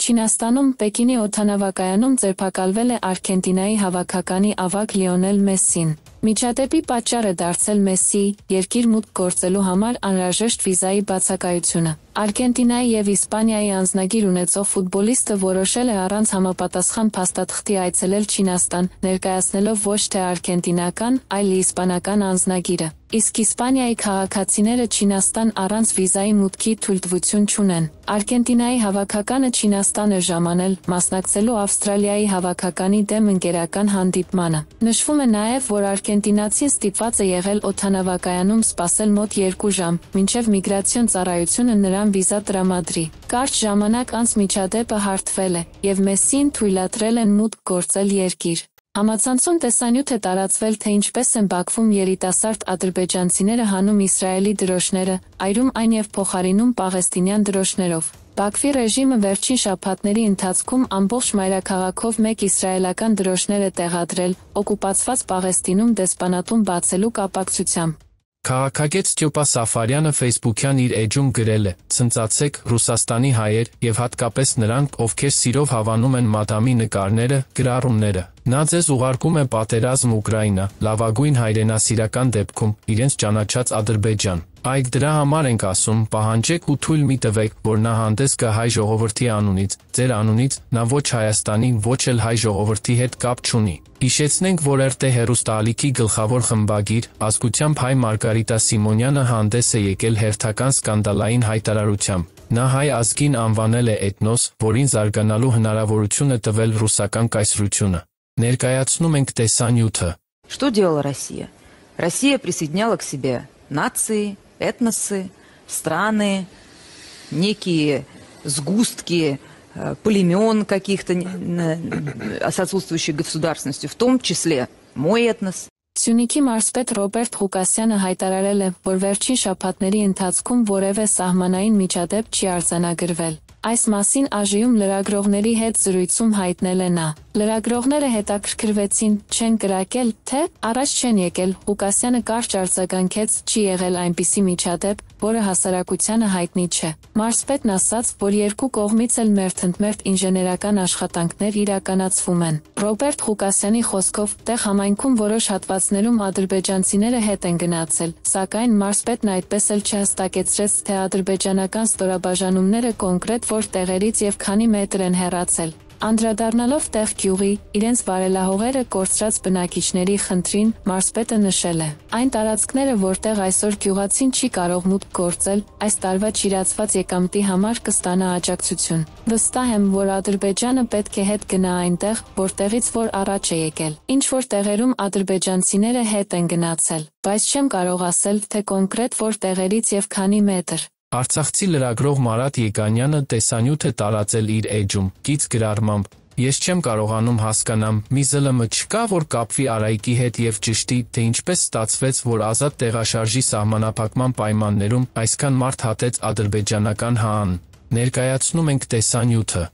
Չինաստանում Պեկինի օդանավակայանում ձերբակալվել է Արգենտինայի հավաքականի ավագ Լիոնել Մեսսին։ Միջադեպի պատճառը դարձել Մեսսիի երկիր մուտք գործելու համար անհրաժեշտ վիզայի բացակայությունը։ Արգենտինայի եւ Իսպանիայի անձնագիր ունեցող ֆուտբոլիստը որոշել է առանց համապատասխան փաստաթղթի այցելել Չինաստան, ներկայացնելով ոչ թե արգենտինական, այլ իսպանական անձնագիրը։ Իսկ Իսպանիայի քաղաքացիները Չինաստան առանց վիզայի մուտքի թույլտվություն չունեն։ Արգենտինայի հավաքականը Չինաստան է ժամանել, մասնակցելու Ավստրալիայի հավաքականի դեմ ընկերական հանդիպմանը։ Նշվում է նաև, որ արգենտինացին ստիպված է եղել օթանավակայանում սպասել մոտ 2 ժամ, մինչև միգրացիոն ծառայությունը նրան վիզա տրամադրի։ Կարճ ժամանակ անց միջադեպը հարթվել է, եւ Մեսսին թույլատրել են մուտք գործել երկիր։ Համացանցում տեսանյութ է տարածվել, թե ինչպես են Բաքվում երիտասարդ ադրբեջանցիները հանում Իսրայելի դրոշները, այրում այն և փոխարինում պաղեստինյան դրոշներով։ Բաքվի ռեժիմը վերջին շաբաթների ընթացքում ամբողջ մայրաքաղաքով մեկ իսրայելական դրոշներ է տեղադրել, օկուպացված Պաղեստինում դեսպանատուն բացելու կապակցությամբ։ Քաղաքագետ Ստյոպա Սաֆարյանը Facebook-յան իր էջում գրել է. «Ցնծացեք Ռուսաստանի հայեր եւ հատկապես նրանք, ովքեր սիրով հավանում են մադամի նկարները, գրառումները»։ Նա ձեզ ուղարկում է պատերազմ Ուկրաինա, լավագույն հայրենասիրական դեպքում, իրենց ճանաչած Ադրբեջան։ Այդ դրա համար ենք ասում, պահանջեք ու թույլ մի տվեք, որ նա հանդես գա հայ ժողովրդի անունից, ձեր անունից, նա ոչ Հայաստանի, ոչ էլ հայ ժողովրդի հետ կապ չունի։ Հիշեցնենք, որ RT հերոստալիքի գլխավոր խմբագիր, ազգությամբ հայ Մարգարիտա Սիմոնյանը հանդես է եկել հերթական սկանդալային հայտարարությամբ։ Նա հայ ազգին անվանել է էթնոս, որին զարգանալու հնարավորություն է տվել ռուսական կայսրությունը։ Ներկայացնում ենք տեսանյութը։ Что делала Россия? Россия присоединяла к себе нации, этносы, страны, некие сгустки э, племен каких-то э, с отсутствующей государственностью, в том числе мой этнос. Սյունիքի մարզպետ Ռոբերտ Ղուկասյանը հայտարարել է, որ վերջին շաբաթների ընթացքում որևէ սահմանային միջադեպ չի արձանագրվել։ Այս մասին ԱԺ-ում լրագրողների հետ զրույցում հայտնել է նա։ Լրագրողները հետաքրքրվեցին, չեն կրակել, թե առաջ չեն եկել։ Ղուկասյանը կարճ արձագանքեց, չի եղել այնպիսի միջադեպ, որը հասարակությանը հայտնի չէ։ Մարսպետն ասաց, որ երկու կողմից էլ մերթընդմերթ ինժեներական աշխատանքներ իրականացվում են։ Ռոբերտ Ղուկասյանի խոսքով, տեղ համայնքում որոշ հատվածներում ադրբեջանցիները հետ են գնացել, սակայն Մարսպետն այդպես էլ չհստակեցրեց, թե ադրբեջանական ստորաբաժանումները կոնկրետ որ տեղերից եւ քանի մետր են հեռացել։ Անդրադառնալով տեղ գյուղի, իրենց վարելահողերը կորցրած բնակիչների խնդրին Մարսպետը նշել է. Այն տարածքները, որտեղ այսօր գյուղացին չի կարող մուտք գործել, այս տարվա ճիրացված եկամտի համար կստանա աջակցություն։ Վստահ եմ, որ Ադրբեջանը պետք է հետ գնա այնտեղ, որտեղից որ առաջ է եկել։ Ինչ որ տեղերում ադրբեջանցիները հետ են գնացել, բայց չեմ կարող ասել, թե կոնկրետ որ տեղերից եւ քանի մետր։ Արցախցի լրագրող Մարատ Եկանյանը տեսանյութ է տարածել իր էջում, գից գրարմամբ. Ես չեմ կարողանում հասկանամ, մի ԶԼՄ չկա, որ կապվի Արայիկի հետ եւ ճշտի, թե ինչպես ստացվեց, որ ազատ տեղաշարժի սահմանափակման պայմաններում այսքան մարդ հատեց ադրբեջանական ՀԱԱ-ն։ Ներկայացնում ենք տեսանյութը։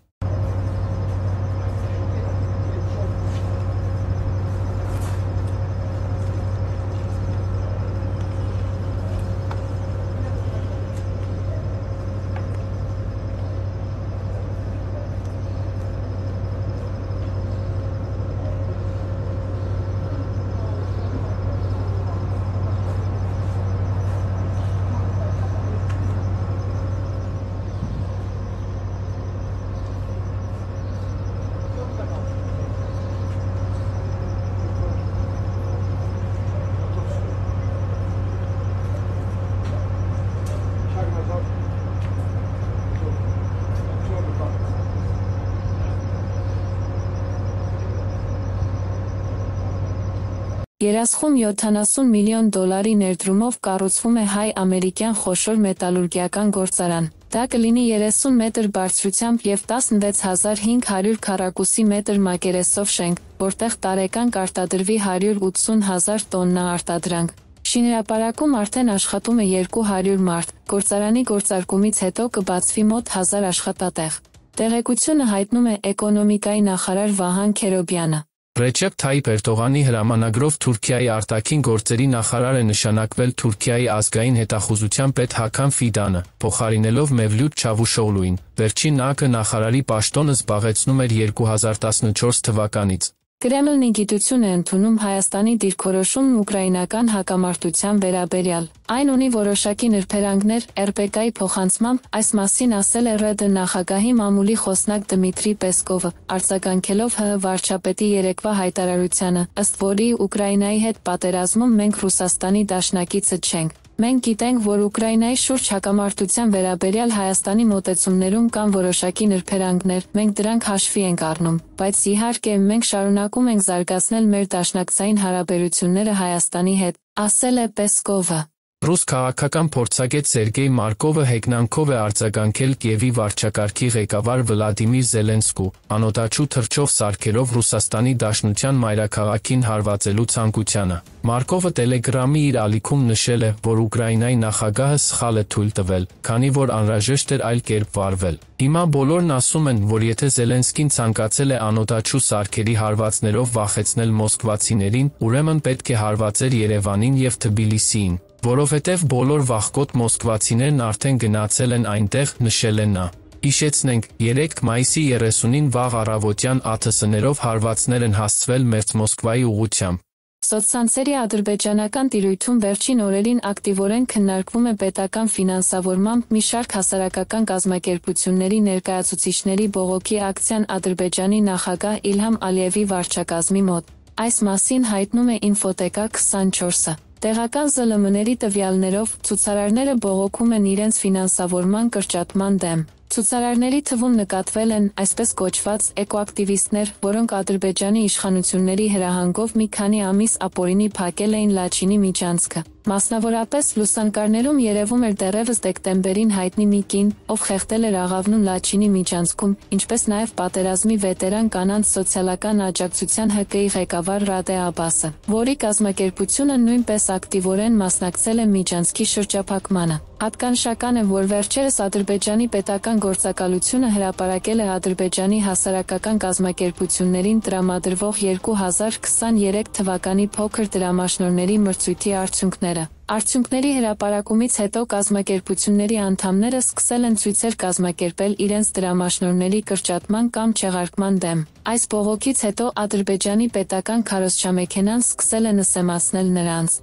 Երասխում 70 միլիոն դոլարի ներդրումով կառուցվում է հայ-ամերիկյան խոշոր մետալուրգիական գործարան։ Դա կլինի 30 մետր բարձրությամբ և 16500 քառակուսի մետր մակերեսով շենք, որտեղ տարեկան կարտադրվի 180 հազար տոննա արտադրանք։ Շինհրապարակում արդեն աշխատում է 200 մարդ, գործարանի գործարկումից հետո կբացվի մոտ 1000 աշխատատեղ։ Տեղեկությունը հայտնում է էկոնոմիկայի նախարար Վահան Քերոբյանը։ Ռեչեփ Թայիփ Էրդողանի հրամանագրով Թուրքիայի արտաքին գործերի նախարար է նշանակվել Թուրքիայի ազգային հետախուզության պետ Հական Ֆիդանը, փոխարինելով Մևլութ Չավուշօղլուին։ Վերջին ԱԿ նախարարի պաշտոնը զբաղեցնում էր 2014 թվականից։ Կրեմլնի գիտություն է ընդունում Հայաստանի դիրքորոշումն ուկրաինական հակամարտության վերաբերյալ։ Այն ունի որոշակի նրբերանգներ ՌՊԿ-ի փոխանցմամբ, այս մասին ասել է ՌԴ նախագահի մամուլի խոսնակ Դմիտրի Պեսկովը, արձագանքելով ՀՀ վարչապետի երեկվա հայտարարությանը, ըստ որի Ուկրաինայի հետ պատերազմում մենք Ռուսաստանի դաշնակիցը չենք։ Մենք գիտենք, որ Ուկրաինայի շուրջ հակամարտության վերաբերյալ Հայաստանի մոտեցումներում կան որոշակի նրբերանգներ, մենք դրանք հաշվի ենք առնում, բայց իհարկե մենք շարունակում ենք զարգացնել մեր դաշնակցային հարաբերությունները Հայաստանի հետ, ասել է Պեսկովը։ Ռուս քաղաքական փորձագետ Սերգեյ Մարկովը հեգնանքով է արձագանքել Կիևի վարչակարգի ղեկավար Վլադիմիր Զելենսկու, անօդաչու թռչող սարքերով Ռուսաստանի Դաշնության մայրաքաղաքին հարվածելու ցանկությանը։ Մարկովը Telegram-ի իր ալիքում նշել է, որ Ուկրաինայի նախագահը սխալ է թույլ տվել, քանի որ անհրաժեշտ էր այլ կերպ վարվել։ Հիմա բոլորն ասում են, որ եթե Զելենսկին ցանկացել է անօդաչու սարքերի հարվածներով վախեցնել մոսկվացիներին, ուրեմն պետք է հարվածեր Երևանին եւ Թբիլիսիին որովհետև բոլոր վախկոտ մոսկվացիներն արդեն գնացել են այնտեղ, նշել են նա։ Իշեցնենք, 3 մայիսի 30-ին վաղ առավոտյան ԱԹՍ-ներով հարվածներ են հասցվել մերձ Մոսկվայի ուղությամբ։ Սոցցանցերի ադրբեջանական տիրույթում վերջին օրերին ակտիվորեն քննարկվում է պետական ֆինանսավորմամբ մի շարք հասարակական կազմակերպությունների ներկայացուցիչների բողոքի ակցիան Ադրբեջանի նախագահ Իլհամ Ալիևի վարչակազմի մոտ։ Այս մասին հայտնում է Infoteka 24-ը։ Տեղական ԶԼՄ-ների տվյալներով, ցուցարարները բողոքում են իրենց ֆինանսավորման կրճատման դեմ։ Ցուցարարների թվում նկատվել են այսպես կոչված էկոակտիվիստներ, որոնք Ադրբեջանի իշխանությունների հրահանգով մի քանի ամիս ապօրինի փակել էին Լաչինի միջանցքը։ Մասնավորապես լուսանկարներում երևում էր դեռևս դեկտեմբերին հայտնի մի կին, ով խեղդել էր աղավնուն Լաչինի միջանցքում, ինչպես նաև պատերազմի վետերան կանանց սոցիալական աջակցության ՀԿ-ի ղեկավար Ռադե Աբասը, որի կազմակերպությունը նույնպես ակտիվորեն մասնակցել է միջանցքի շրջափակմանը։ Ատկանշական է, որ վերջերս Ադրբեջանի պետական գործակալությունը հրապարակել է Ադրբեջանի հասարակական կազմակերպություններին տրամադրվող 2023 թվականի փոքր դրամաշնորների մրցույթի արդյունքները։ Արդյունքների հրապարակումից հետո կազմակերպությունների անդամները սկսել են ցույցեր կազմակերպել իրենց դրամաշնորների կրճատման կամ չեղարկման դեմ։ Այս բողոքից հետո Ադրբեջանի պետական քարոզչամեքենան սկսել է նսեմացնել նրանց։